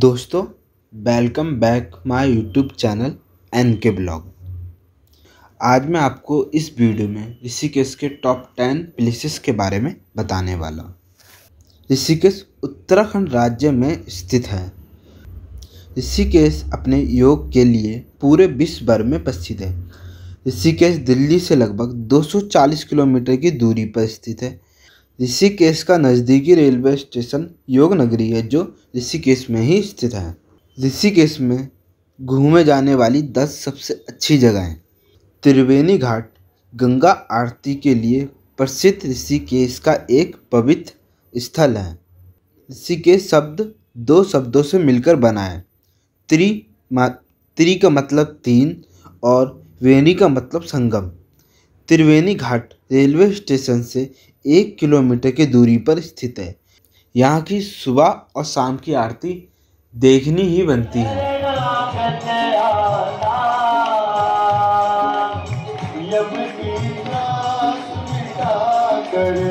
दोस्तों welcome back my YouTube channel N K blog आज मैं आपको इस वीडियो में ऋषिकेश के टॉप टेन प्लेसेस के बारे में बताने वाला ऋषिकेश उत्तराखंड राज्य में स्थित है ऋषिकेश अपने योग के लिए पूरे विश्व भर में प्रसिद्ध है ऋषिकेश दिल्ली से लगभग 240 किलोमीटर की दूरी पर स्थित है ऋषिकेश का नज़दीकी रेलवे स्टेशन योग नगरी है जो ऋषिकेश में ही स्थित है ऋषिकेश में घूमे जाने वाली दस सबसे अच्छी जगहें त्रिवेणी घाट गंगा आरती के लिए प्रसिद्ध ऋषिकेश का एक पवित्र स्थल है ऋषिकेश शब्द दो शब्दों से मिलकर बना है त्रि त्रि का मतलब तीन और वेणी का मतलब संगम त्रिवेणी घाट रेलवे स्टेशन से एक किलोमीटर की दूरी पर स्थित है यहाँ की सुबह और शाम की आरती देखनी ही बनती है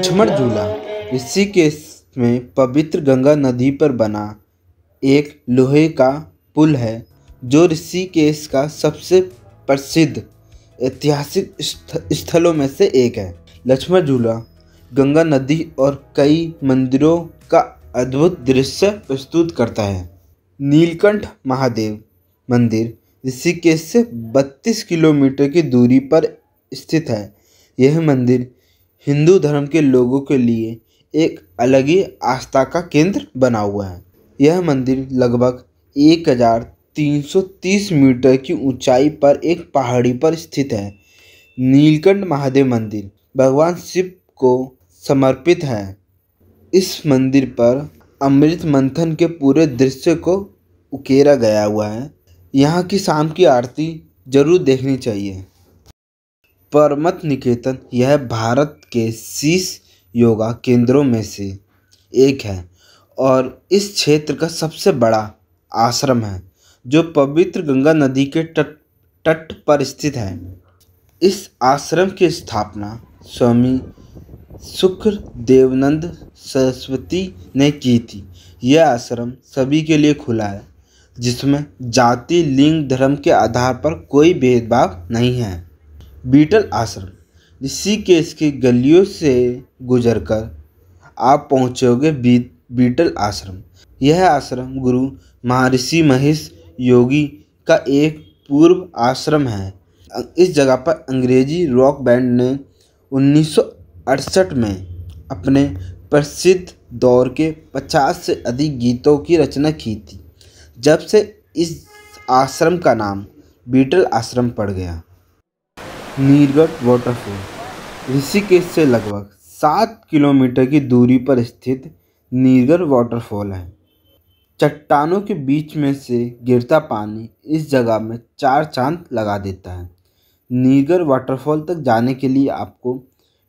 छमर झूला ऋषिकेश में पवित्र गंगा नदी पर बना एक लोहे का पुल है जो ऋषिकेश का सबसे प्रसिद्ध ऐतिहासिक स्थलों में से एक है लक्ष्मण झूला गंगा नदी और कई मंदिरों का अद्भुत दृश्य प्रस्तुत करता है नीलकंठ महादेव मंदिर ऋषिकेश से 32 किलोमीटर की दूरी पर स्थित है यह मंदिर हिंदू धर्म के लोगों के लिए एक अलग ही आस्था का केंद्र बना हुआ है यह मंदिर लगभग 1330 मीटर की ऊंचाई पर एक पहाड़ी पर स्थित है नीलकंठ महादेव मंदिर भगवान शिव को समर्पित हैं इस मंदिर पर अमृत मंथन के पूरे दृश्य को उकेरा गया हुआ है यहाँ की शाम की आरती जरूर देखनी चाहिए परमत निकेतन यह भारत के शीर्ष योगा केंद्रों में से एक है और इस क्षेत्र का सबसे बड़ा आश्रम है जो पवित्र गंगा नदी के तट तट पर स्थित है इस आश्रम की स्थापना स्वामी सुख देवनंद सरस्वती ने की थी यह आश्रम सभी के लिए खुला है जिसमें जाति लिंग धर्म के आधार पर कोई भेदभाव नहीं है बीटल आश्रम ऋषिकेश की गलियों से गुजरकर आप पहुंचोगे बी, बीटल आश्रम यह आश्रम गुरु महर्षि महेश योगी का एक पूर्व आश्रम है इस जगह पर अंग्रेजी रॉक बैंड ने उन्नीस अड़सठ में अपने प्रसिद्ध दौर के पचास से अधिक गीतों की रचना की थी जब से इस आश्रम का नाम बीटल आश्रम पड़ गया नीरगढ़ वाटरफॉल ऋषिकेश से लगभग सात किलोमीटर की दूरी पर स्थित नीरगढ़ वाटरफॉल है चट्टानों के बीच में से गिरता पानी इस जगह में चार चांद लगा देता है नीरगढ़ वाटरफॉल तक जाने के लिए आपको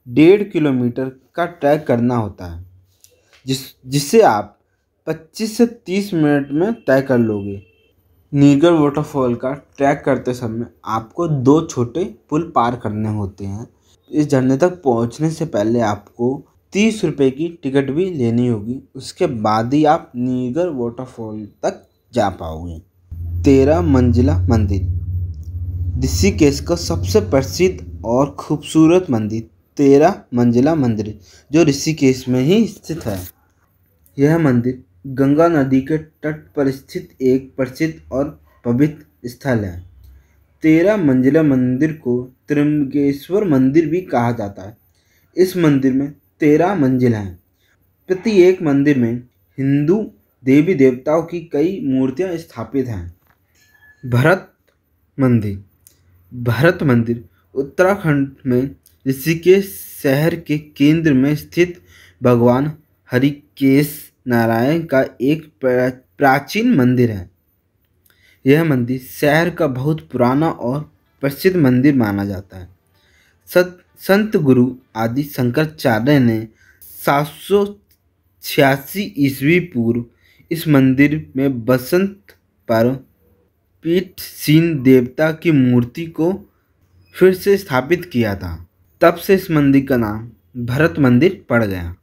डेढ़ किलोमीटर का ट्रैक करना होता है जिस जिसे आप 25 से 30 मिनट में तय कर लोगे नीगर वाटरफॉल का ट्रैक करते समय आपको दो छोटे पुल पार करने होते हैं इस झरने तक पहुंचने से पहले आपको तीस रुपये की टिकट भी लेनी होगी उसके बाद ही आप नीगर वाटरफॉल तक जा पाओगे तेरह मंजिला मंदिर ऋषिकेश का सबसे प्रसिद्ध और खूबसूरत मंदिर तेरह मंजिला मंदिर जो ऋषिकेश में ही स्थित है यह मंदिर गंगा नदी के तट पर स्थित एक प्रसिद्ध और पवित्र स्थल है तेरह मंजिला मंदिर को त्रिम्बकेश्वर मंदिर भी कहा जाता है इस मंदिर में तेरह मंजिल हैं प्रति मंदिर में हिंदू देवी देवताओं की कई मूर्तियां स्थापित हैं भरत मंदिर भरत मंदिर उत्तराखंड में ऋषिकेश शहर के केंद्र में स्थित भगवान हरिकेश नारायण का एक प्राचीन मंदिर है यह मंदिर शहर का बहुत पुराना और प्रसिद्ध मंदिर माना जाता है सत संत गुरु आदि शंकराचार्य ने सात सौ छियासी ईस्वी पूर्व इस मंदिर में बसंत पर पीठ सीन देवता की मूर्ति को फिर से स्थापित किया था तब से इस मंदिर का नाम भरत मंदिर पड़ गया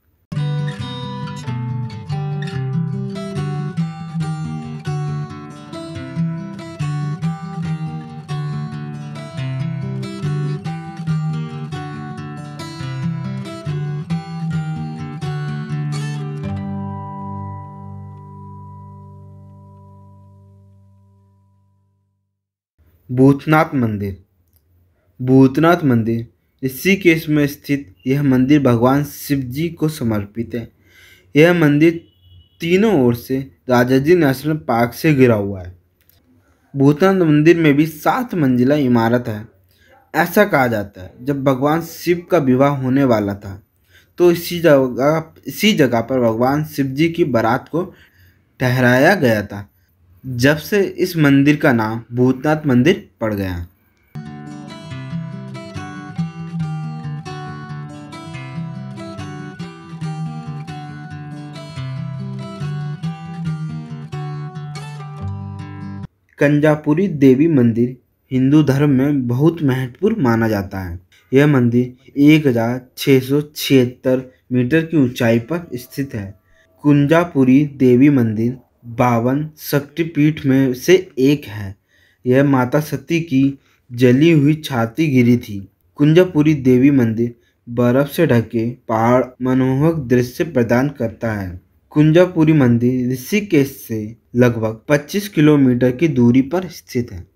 भूतनाथ मंदिर भूतनाथ मंदिर केस में स्थित यह मंदिर भगवान शिव जी को समर्पित है यह मंदिर तीनों ओर से राजाजी नेशनल पार्क से घिरा हुआ है भूतनाथ मंदिर में भी सात मंजिला इमारत है ऐसा कहा जाता है जब भगवान शिव का विवाह होने वाला था तो इसी जगह इसी जगह पर भगवान शिव जी की बारात को ठहराया गया था जब से इस मंदिर का नाम भूतनाथ मंदिर पड़ गया कंजापुरी देवी मंदिर हिंदू धर्म में बहुत महत्वपूर्ण माना जाता है यह मंदिर एक हज़ार छः सौ छिहत्तर मीटर की ऊंचाई पर स्थित है कुंजापुरी देवी मंदिर बावन शक्तिपीठ में से एक है यह माता सती की जली हुई छाती गिरी थी कुंजापुरी देवी मंदिर बर्फ से ढके पहाड़ मनमोहक दृश्य प्रदान करता है कुंजापुरी मंदिर ऋषिकेश से लगभग 25 किलोमीटर की दूरी पर स्थित है